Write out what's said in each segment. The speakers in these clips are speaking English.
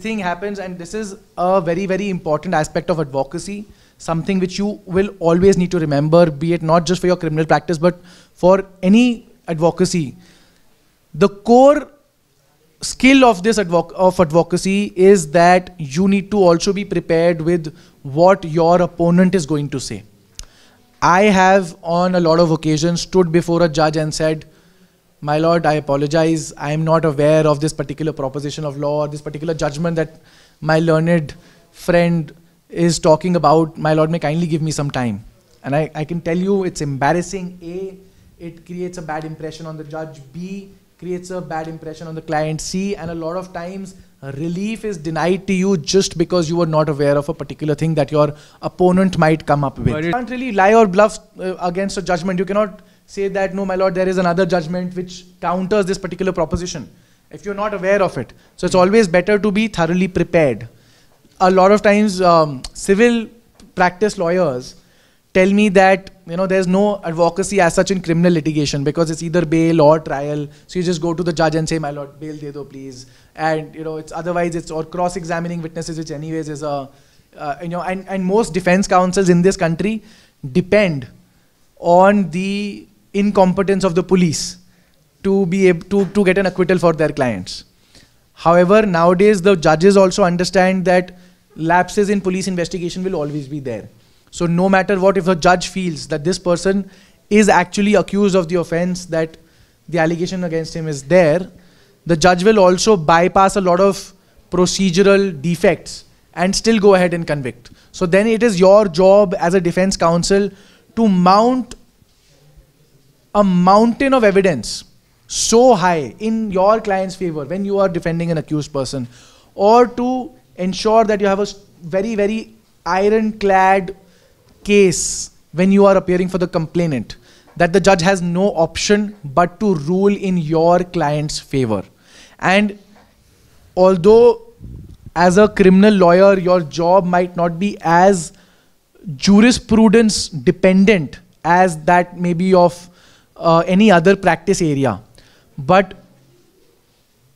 thing happens, and this is a very, very important aspect of advocacy, something which you will always need to remember, be it not just for your criminal practice, but for any advocacy. The core skill of this advoc of advocacy is that you need to also be prepared with what your opponent is going to say. I have on a lot of occasions stood before a judge and said, my lord, I apologize. I am not aware of this particular proposition of law or this particular judgment that my learned friend is talking about. My lord, may kindly give me some time. And I, I can tell you it's embarrassing. A, it creates a bad impression on the judge. B, creates a bad impression on the client. C, and a lot of times relief is denied to you just because you were not aware of a particular thing that your opponent might come up with. You can't really lie or bluff uh, against a judgment. You cannot say that, no, my lord, there is another judgment which counters this particular proposition if you're not aware of it. So it's always better to be thoroughly prepared. A lot of times, um, civil practice lawyers tell me that you know there's no advocacy as such in criminal litigation because it's either bail or trial so you just go to the judge and say my lord bail de do please and you know it's otherwise it's or cross examining witnesses which anyways is a uh, you know and and most defense counsels in this country depend on the incompetence of the police to be able to, to get an acquittal for their clients. However, nowadays the judges also understand that lapses in police investigation will always be there. So no matter what, if a judge feels that this person is actually accused of the offense, that the allegation against him is there, the judge will also bypass a lot of procedural defects and still go ahead and convict. So then it is your job as a defense counsel to mount a mountain of evidence so high in your client's favor when you are defending an accused person or to ensure that you have a very very ironclad case when you are appearing for the complainant that the judge has no option but to rule in your client's favor and although as a criminal lawyer your job might not be as jurisprudence dependent as that maybe of uh, any other practice area. But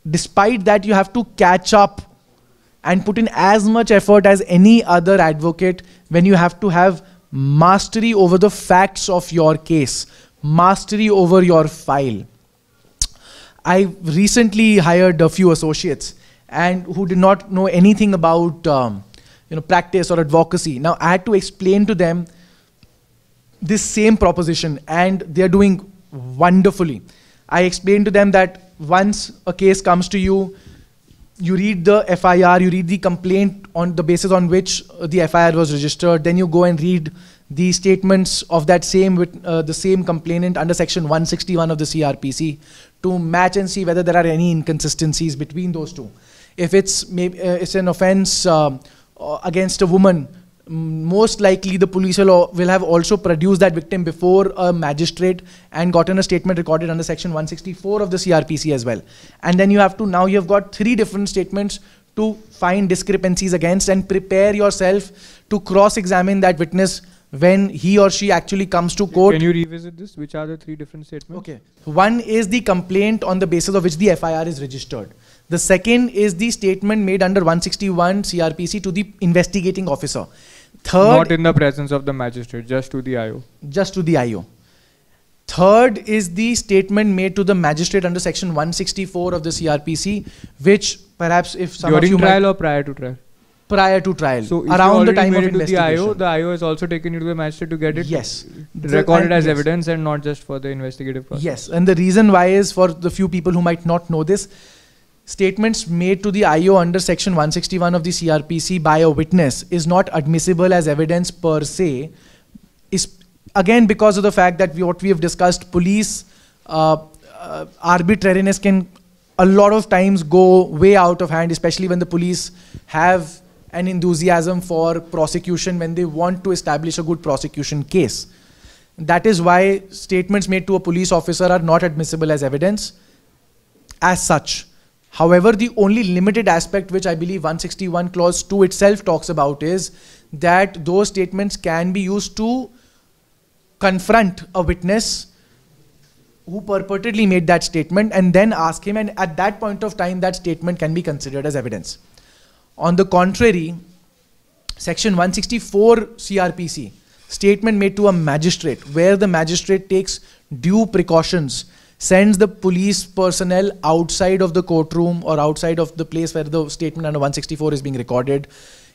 despite that, you have to catch up and put in as much effort as any other advocate when you have to have mastery over the facts of your case, mastery over your file. I recently hired a few associates and who did not know anything about um, you know, practice or advocacy. Now I had to explain to them this same proposition and they're doing wonderfully. I explained to them that once a case comes to you, you read the FIR, you read the complaint on the basis on which uh, the FIR was registered, then you go and read the statements of that same with, uh, the same complainant under section 161 of the CRPC to match and see whether there are any inconsistencies between those two. If it's maybe, uh, it's an offense uh, uh against a woman most likely the police will, will have also produced that victim before a magistrate and gotten a statement recorded under section 164 of the crpc as well and then you have to now you've got three different statements to find discrepancies against and prepare yourself to cross examine that witness when he or she actually comes to court. Can you revisit this? Which are the three different statements? Okay. One is the complaint on the basis of which the FIR is registered. The second is the statement made under 161 CRPC to the investigating officer. Third, not in the presence of the magistrate, just to the IO. Just to the IO. Third is the statement made to the magistrate under section 164 of the CRPC, which perhaps if some during of you trial or prior to trial prior to trial so around the time of investigation. The IO, the IO has also taken you to the magistrate to get it yes recorded as yes. evidence and not just for the investigative purpose. Yes, and the reason why is for the few people who might not know this, statements made to the IO under section 161 of the CRPC by a witness is not admissible as evidence per se. Is again because of the fact that we, what we have discussed, police uh, uh, arbitrariness can a lot of times go way out of hand, especially when the police have an enthusiasm for prosecution when they want to establish a good prosecution case. That is why statements made to a police officer are not admissible as evidence as such. However, the only limited aspect which I believe 161 clause 2 itself talks about is that those statements can be used to confront a witness who purportedly made that statement and then ask him and at that point of time that statement can be considered as evidence. On the contrary, section 164 CRPC, statement made to a magistrate, where the magistrate takes due precautions, sends the police personnel outside of the courtroom or outside of the place where the statement under 164 is being recorded,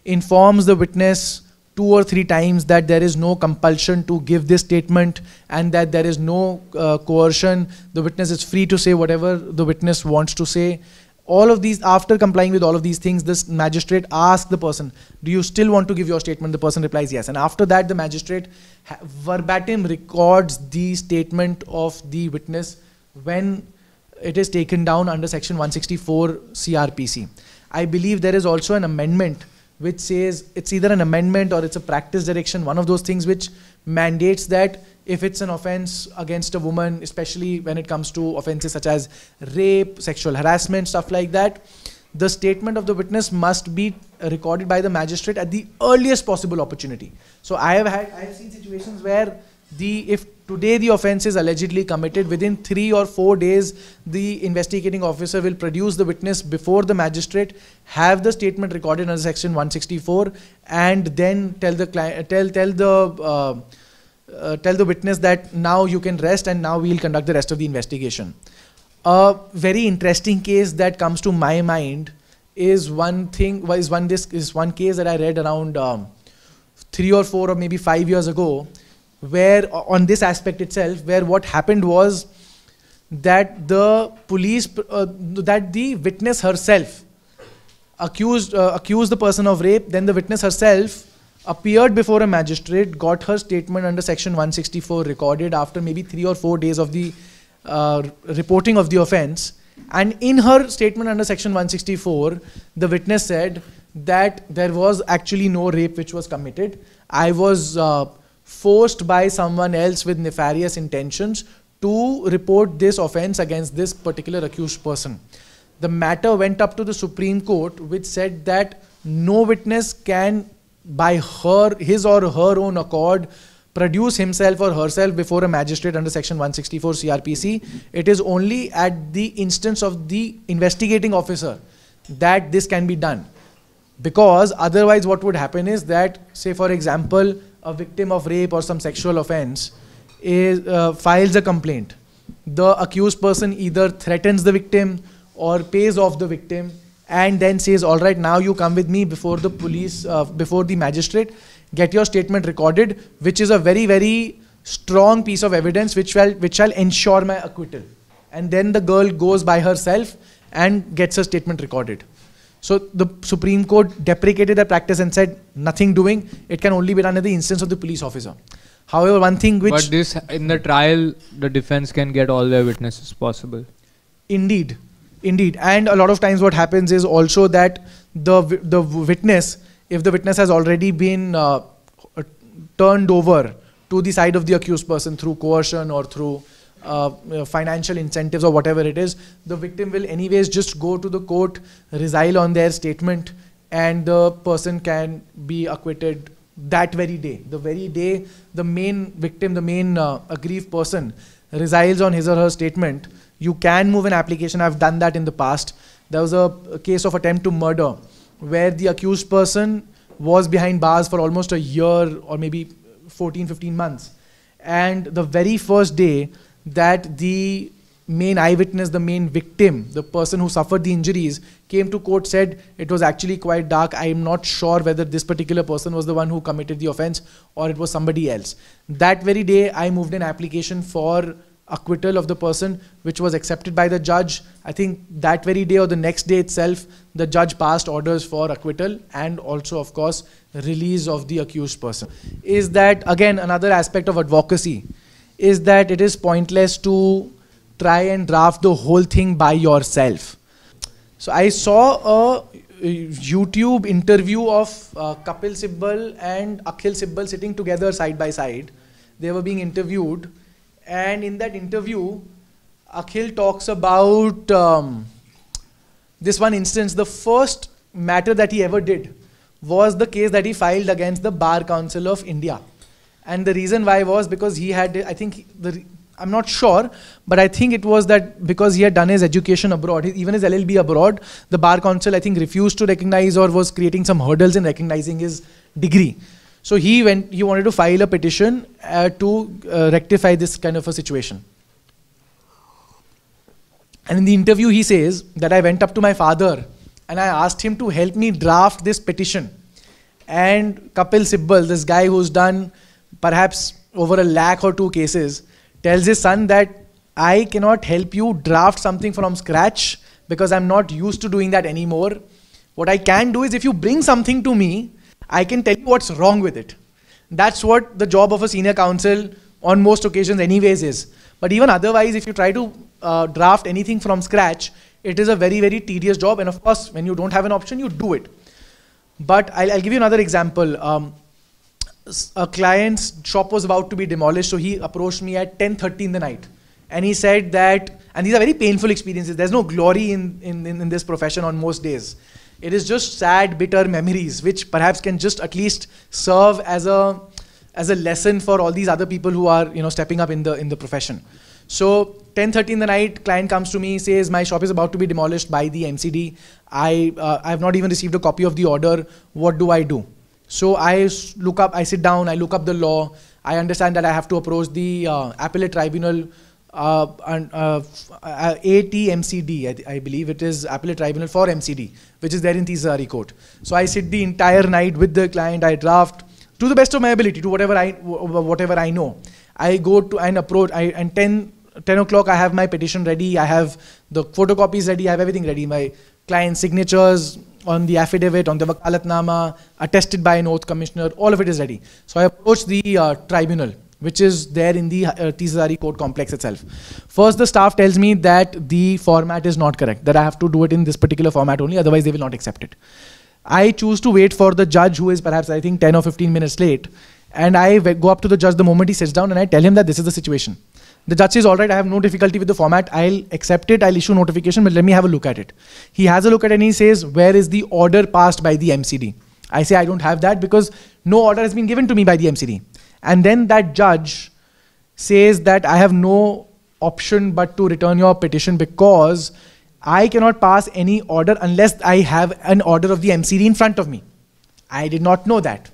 informs the witness two or three times that there is no compulsion to give this statement and that there is no uh, coercion. The witness is free to say whatever the witness wants to say all of these after complying with all of these things this magistrate asks the person do you still want to give your statement the person replies yes and after that the magistrate verbatim records the statement of the witness when it is taken down under section 164 crpc i believe there is also an amendment which says it's either an amendment or it's a practice direction one of those things which mandates that if it's an offense against a woman, especially when it comes to offenses such as rape, sexual harassment, stuff like that, the statement of the witness must be recorded by the magistrate at the earliest possible opportunity. So I have had I have seen situations where the if today the offense is allegedly committed within 3 or 4 days the investigating officer will produce the witness before the magistrate have the statement recorded under section 164 and then tell the client tell tell the uh, uh, tell the witness that now you can rest and now we'll conduct the rest of the investigation. A very interesting case that comes to my mind is one thing is one this is one case that I read around um, three or four or maybe five years ago, where on this aspect itself, where what happened was that the police uh, that the witness herself accused uh, accused the person of rape, then the witness herself appeared before a magistrate, got her statement under Section 164 recorded after maybe three or four days of the uh, reporting of the offense. And in her statement under Section 164, the witness said that there was actually no rape which was committed. I was uh, forced by someone else with nefarious intentions to report this offense against this particular accused person. The matter went up to the Supreme Court, which said that no witness can by her, his or her own accord, produce himself or herself before a magistrate under section 164 CRPC, it is only at the instance of the investigating officer that this can be done. Because otherwise what would happen is that, say for example, a victim of rape or some sexual offense is, uh, files a complaint. The accused person either threatens the victim or pays off the victim and then says, all right, now you come with me before the police, uh, before the magistrate, get your statement recorded, which is a very, very strong piece of evidence which will which shall ensure my acquittal. And then the girl goes by herself and gets her statement recorded. So the Supreme Court deprecated that practice and said nothing doing. It can only be done at the instance of the police officer. However, one thing which but this in the trial, the defense can get all their witnesses possible. Indeed, Indeed, and a lot of times what happens is also that the the witness, if the witness has already been uh, uh, turned over to the side of the accused person through coercion or through uh, financial incentives or whatever it is, the victim will anyways just go to the court, resile on their statement, and the person can be acquitted that very day. The very day the main victim, the main uh, aggrieved person, resiles on his or her statement, you can move an application. I've done that in the past. There was a, a case of attempt to murder where the accused person was behind bars for almost a year or maybe 14, 15 months. And the very first day that the main eyewitness, the main victim, the person who suffered the injuries, came to court, said it was actually quite dark. I am not sure whether this particular person was the one who committed the offense or it was somebody else. That very day, I moved an application for acquittal of the person, which was accepted by the judge. I think that very day or the next day itself, the judge passed orders for acquittal and also, of course, release of the accused person. Is that, again, another aspect of advocacy is that it is pointless to try and draft the whole thing by yourself. So I saw a YouTube interview of uh, Kapil Sibbal and Akhil Sibbal sitting together side by side. They were being interviewed and in that interview, Akhil talks about um, this one instance. The first matter that he ever did was the case that he filed against the Bar Council of India. And the reason why was because he had, I think, the, I'm not sure, but I think it was that because he had done his education abroad, even his LLB abroad, the Bar Council, I think, refused to recognize or was creating some hurdles in recognizing his degree. So he went, he wanted to file a petition uh, to uh, rectify this kind of a situation. And in the interview, he says that I went up to my father and I asked him to help me draft this petition. And Kapil Sibbal, this guy who's done perhaps over a lakh or two cases, tells his son that I cannot help you draft something from scratch because I'm not used to doing that anymore. What I can do is if you bring something to me, I can tell you what's wrong with it. That's what the job of a senior counsel on most occasions anyways is. But even otherwise, if you try to uh, draft anything from scratch, it is a very, very tedious job. And of course, when you don't have an option, you do it. But I'll, I'll give you another example. Um, a client's shop was about to be demolished, so he approached me at 10.30 in the night. And he said that, and these are very painful experiences. There's no glory in, in, in this profession on most days. It is just sad, bitter memories, which perhaps can just at least serve as a as a lesson for all these other people who are you know stepping up in the in the profession. So 10:30 in the night, client comes to me, says my shop is about to be demolished by the MCD. I uh, I have not even received a copy of the order. What do I do? So I look up, I sit down, I look up the law. I understand that I have to approach the uh, appellate tribunal uh, AT uh, uh, ATMCD, I, I, believe it is appellate tribunal for MCD, which is there in Tizari court. So I sit the entire night with the client, I draft to the best of my ability, to whatever I, whatever I know. I go to and approach, I, and 10 10 o'clock I have my petition ready, I have the photocopies ready, I have everything ready, my client signatures on the affidavit, on the vakalatnama, attested by an oath commissioner, all of it is ready. So I approach the uh, tribunal which is there in the uh, Tisari code complex itself. First, the staff tells me that the format is not correct, that I have to do it in this particular format only, otherwise they will not accept it. I choose to wait for the judge who is perhaps, I think, 10 or 15 minutes late. And I go up to the judge the moment he sits down and I tell him that this is the situation. The judge says, all right, I have no difficulty with the format. I'll accept it. I'll issue notification, but let me have a look at it. He has a look at it and he says, where is the order passed by the MCD? I say, I don't have that because no order has been given to me by the MCD and then that judge says that I have no option but to return your petition because I cannot pass any order unless I have an order of the MCD in front of me. I did not know that.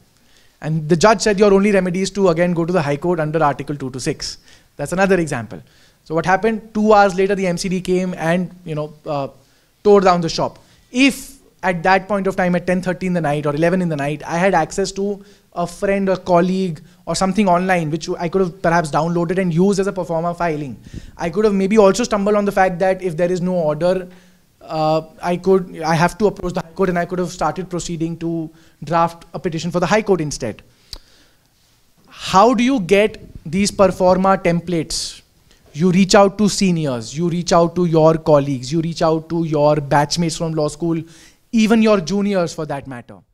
And the judge said your only remedy is to again go to the High Court under Article 226. That's another example. So what happened? Two hours later, the MCD came and you know uh, tore down the shop. If at that point of time at 10:30 in the night or 11 in the night, I had access to a friend or colleague or something online which I could have perhaps downloaded and used as a performer filing. I could have maybe also stumbled on the fact that if there is no order, uh, I could I have to approach the High Court and I could have started proceeding to draft a petition for the High Court instead. How do you get these performa templates? You reach out to seniors, you reach out to your colleagues, you reach out to your batchmates from law school even your juniors for that matter.